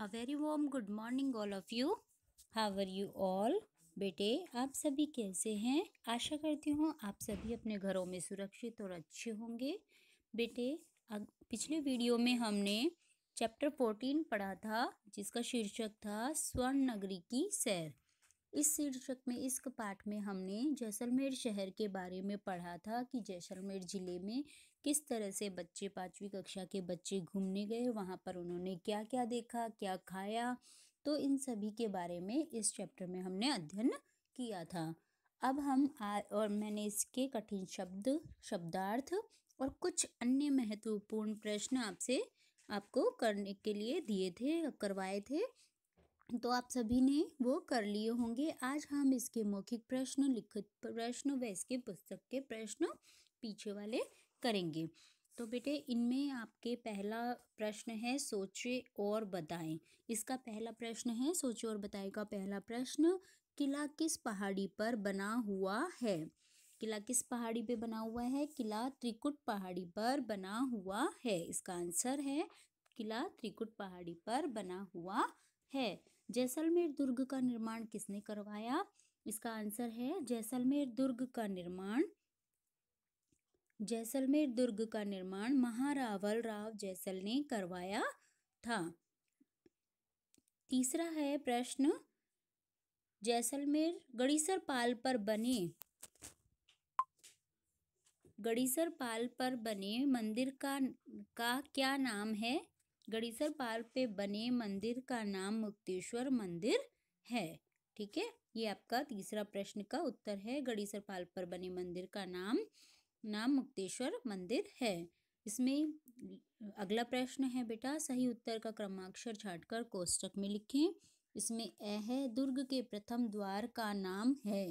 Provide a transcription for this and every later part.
a very warm good morning all of you are you all बेटे आप सभी कैसे हैं आशा करती हूँ आप सभी अपने घरों में सुरक्षित और अच्छे होंगे बेटे पिछले वीडियो में हमने चैप्टर फोर्टीन पढ़ा था जिसका शीर्षक था स्वर्ण नगरी की सैर इस शीर्षक में इस पाठ में हमने जैसलमेर शहर के बारे में पढ़ा था कि जैसलमेर ज़िले में किस तरह से बच्चे पाँचवीं कक्षा के बच्चे घूमने गए वहाँ पर उन्होंने क्या क्या देखा क्या खाया तो इन सभी के बारे में इस चैप्टर में हमने अध्ययन किया था अब हम आ, और मैंने इसके कठिन शब्द शब्दार्थ और कुछ अन्य महत्वपूर्ण प्रश्न आपसे आपको करने के लिए दिए थे करवाए थे तो आप सभी ने वो कर लिए होंगे आज हम इसके मौखिक प्रश्न लिखित प्रश्न व इसके पुस्तक के प्रश्न पीछे वाले करेंगे तो बेटे इनमें आपके पहला प्रश्न है सोचे और बताएं इसका पहला प्रश्न है सोचे और बताएं का पहला प्रश्न किला किस पहाड़ी पर बना हुआ है किला किस पहाड़ी पे बना हुआ है किला त्रिकुट पहाड़ी पर बना हुआ है इसका आंसर है किला त्रिकुट पहाड़ी पर बना हुआ है जैसलमेर दुर्ग का निर्माण किसने करवाया इसका आंसर है जैसलमेर दुर्ग का निर्माण जैसलमेर दुर्ग का निर्माण महारावल राव जैसल ने करवाया था तीसरा है प्रश्न जैसलमेर गड़ीसर पाल पर बने गड़ीसर पाल पर बने मंदिर का का क्या नाम है गड़ीसर पाल पे बने मंदिर का नाम मुक्तेश्वर मंदिर है ठीक है ये आपका तीसरा प्रश्न का उत्तर है गड़ीसर पाल पर बने मंदिर का नाम नाम मुक्तेश्वर मंदिर है इसमें अगला प्रश्न है बेटा सही उत्तर का क्रमाक्षर छाटकर कोष्टक में लिखें इसमें ए है दुर्ग के प्रथम द्वार का नाम है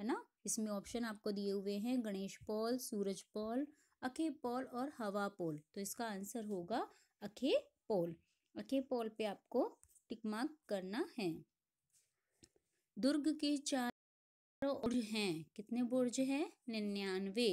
है ना इसमें ऑप्शन आपको दिए हुए हैं गणेश पॉल सूरज पॉल अखे पॉल और हवा पॉल तो इसका आंसर होगा अखे पॉल अखे पॉल पे आपको टिक मार्क करना है दुर्ग के चार बुर्ज हैं कितने बुर्ज हैं निन्यानवे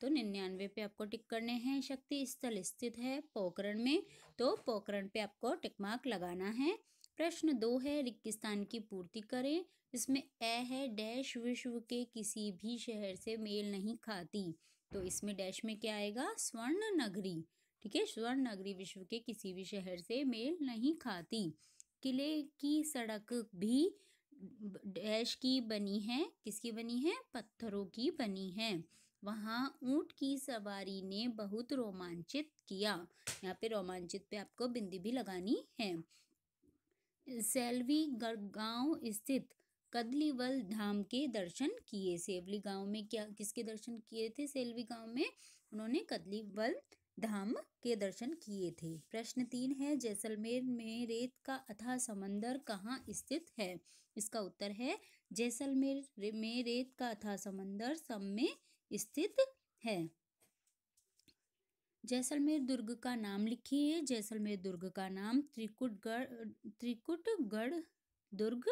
तो निन्यानवे पे आपको टिक करने हैं शक्ति स्थल स्थित है पोकरण में तो पोकरण पे आपको टिकमार्क लगाना है प्रश्न दो है स्थान की पूर्ति करें इसमें ए है डैश विश्व के किसी भी शहर से मेल नहीं खाती तो इसमें डैश में क्या आएगा स्वर्ण नगरी ठीक है स्वर्ण नगरी विश्व के किसी भी शहर से मेल नहीं खाती किले की सड़क भी डैश की बनी है किसकी बनी है पत्थरों की बनी है वहाँ ऊँट की सवारी ने बहुत रोमांचित किया यहाँ पे रोमांचित पे आपको बिंदी भी लगानी है सेल्वी गांव स्थित कदलीवल धाम के दर्शन किए सेवली गांव में क्या किसके दर्शन किए थे सेल्वी गांव में उन्होंने कदलीवल धाम के दर्शन किए थे प्रश्न तीन है जैसलमेर में रेत का अथा समंदर कहाँ स्थित है इसका उत्तर है जैसलमेर में रेत का अथा समंदर सम में स्थित है जैसलमेर दुर्ग का नाम लिखिए जैसलमेर दुर्ग का नाम त्रिकुटगढ़ त्रिकुटगढ़ दुर्ग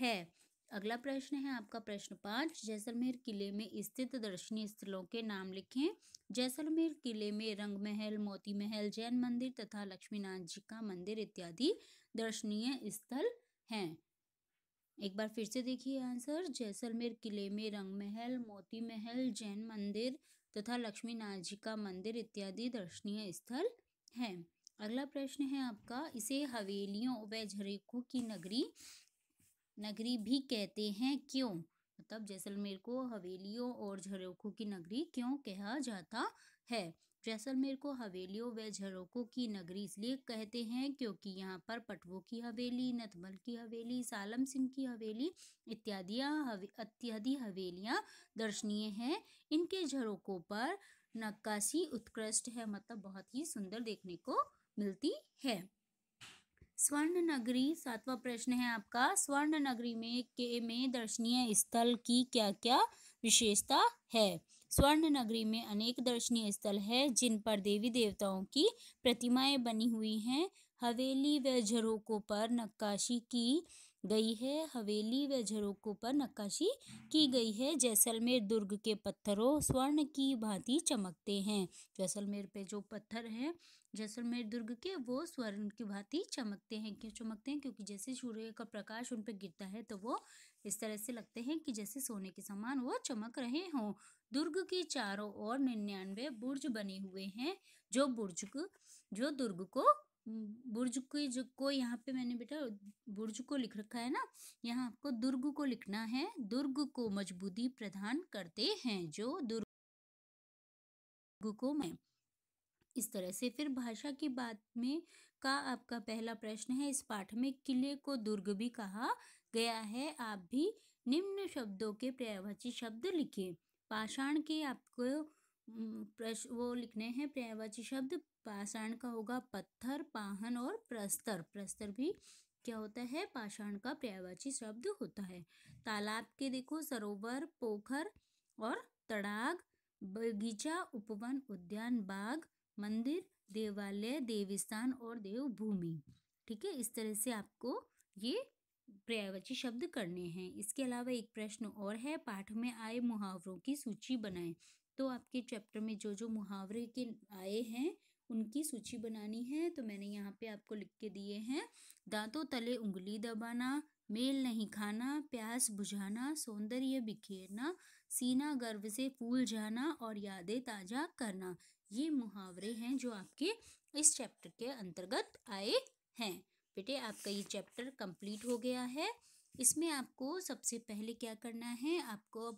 है अगला प्रश्न है आपका प्रश्न पाँच जैसलमेर किले में स्थित दर्शनीय स्थलों के नाम लिखें जैसलमेर किले में रंग महल मोती महल जैन मंदिर तथा लक्ष्मीनाथ जी का मंदिर इत्यादि दर्शनीय स्थल हैं एक बार फिर से देखिए आंसर जैसलमेर किले में रंग महल मोती महल जैन मंदिर तथा लक्ष्मी नाथ जी का मंदिर इत्यादि दर्शनीय स्थल है अगला प्रश्न है आपका इसे हवेलियों व झरेखों की नगरी नगरी भी कहते हैं क्यों मतलब जैसलमेर को हवेलियों और झरेखों की नगरी क्यों कहा जाता है जैसलमेर को हवेलियों व झरोकों की नगरी इसलिए कहते हैं क्योंकि यहाँ पर पटवों की हवेली नथमल की हवेली सालम सिंह की हवेली इत्यादि हवे, हवेलियाँ दर्शनीय हैं इनके झरोकों पर नक्काशी उत्कृष्ट है मतलब बहुत ही सुंदर देखने को मिलती है स्वर्ण नगरी सातवा प्रश्न है आपका स्वर्ण नगरी में के में दर्शनीय स्थल की क्या क्या विशेषता है स्वर्ण नगरी में अनेक दर्शनीय स्थल है जिन पर देवी देवताओं की प्रतिमाएं बनी हुई हैं हवेली व झरोकों पर नक्काशी की गई है हवेली व झरोकों पर नक्काशी की गई है जैसलमेर दुर्ग के पत्थरों स्वर्ण की भांति चमकते हैं जैसलमेर पे जो पत्थर हैं जैसलमेर दुर्ग के वो स्वर्ण की भांति चमकते हैं क्यों चमकते हैं क्योंकि जैसे सूर्य का प्रकाश उन पर गिरता है तो वो इस तरह से लगते हैं कि जैसे सोने के समान वो चमक रहे हों दुर्ग के चारों ओर निन्यानवे बुर्ज बने हुए हैं जो बुर्ज को जो दुर्ग को बुर्ज की जो को यहाँ पे मैंने बेटा बुर्ज को लिख रखा है ना यहाँ आपको दुर्ग को लिखना है दुर्ग को मजबूती प्रदान करते हैं जो दुर्ग को मैं इस तरह से फिर भाषा की बात में का आपका पहला प्रश्न है इस पाठ में किले को दुर्ग भी कहा गया है आप भी निम्न शब्दों के पर्यायवाची शब्द लिखिए पाषाण के आपको प्रश्न वो लिखने हैं पर्यायवाची शब्द पाषाण का होगा पत्थर पाहन और प्रस्तर प्रस्तर भी क्या होता है पाषाण का पर्यायवाची शब्द होता है तालाब के देखो सरोवर पोखर और तड़ाग बगीचा उपवन उद्यान बाग मंदिर देवालय देवस्थान और देवभूमि ठीक है इस तरह से आपको ये पर्यायवाची शब्द करने हैं इसके अलावा एक प्रश्न और है पाठ में आए मुहावरों की सूची बनाएं तो आपके चैप्टर में जो जो मुहावरे के आए हैं उनकी सूची बनानी है तो मैंने यहाँ पे आपको लिख के दिए हैं दांतों तले उंगली दबाना मेल नहीं खाना प्यास बुझाना सौंदर्य बिखेरना सीना गर्व से फूल जाना और यादें ताज़ा करना ये मुहावरे हैं जो आपके इस चैप्टर के अंतर्गत आए हैं बेटे आपका ये चैप्टर कंप्लीट हो गया है इसमें आपको सबसे पहले क्या करना है आपको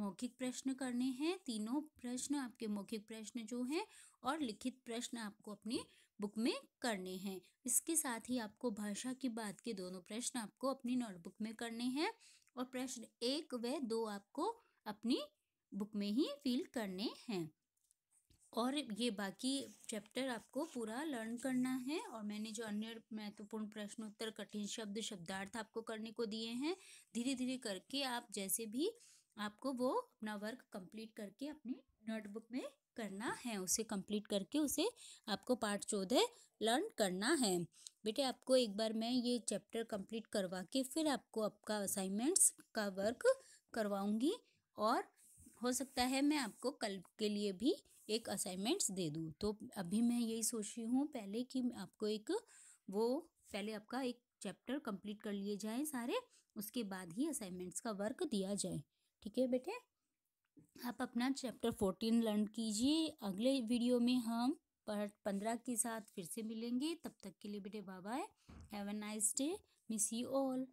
मौखिक प्रश्न करने हैं तीनों प्रश्न आपके मौखिक प्रश्न जो हैं और लिखित प्रश्न आपको अपनी बुक में करने हैं इसके साथ ही आपको भाषा की बात के दोनों प्रश्न आपको अपनी नोटबुक में करने हैं और प्रश्न एक व दो आपको अपनी बुक में ही फिल करने हैं और ये बाकी चैप्टर आपको पूरा लर्न करना है और मैंने जो अन्य महत्वपूर्ण प्रश्नोत्तर कठिन शब्द शब्दार्थ आपको करने को दिए हैं धीरे धीरे करके आप जैसे भी आपको वो अपना वर्क कंप्लीट करके अपने नोटबुक में करना है उसे कंप्लीट करके उसे आपको पार्ट चौदह लर्न करना है बेटे आपको एक बार मैं ये चैप्टर कंप्लीट करवा के फिर आपको आपका असाइनमेंट्स का वर्क करवाऊँगी और हो सकता है मैं आपको कल के लिए भी एक असाइनमेंट्स दे दूँ तो अभी मैं यही सोच रही हूँ पहले कि आपको एक वो पहले आपका एक चैप्टर कंप्लीट कर लिए जाए सारे उसके बाद ही असाइनमेंट्स का वर्क दिया जाए ठीक है बेटे आप अपना चैप्टर फोर्टीन लर्न कीजिए अगले वीडियो में हम पंद्रह के साथ फिर से मिलेंगे तब तक के लिए बेटे bye bye have a nice day miss you all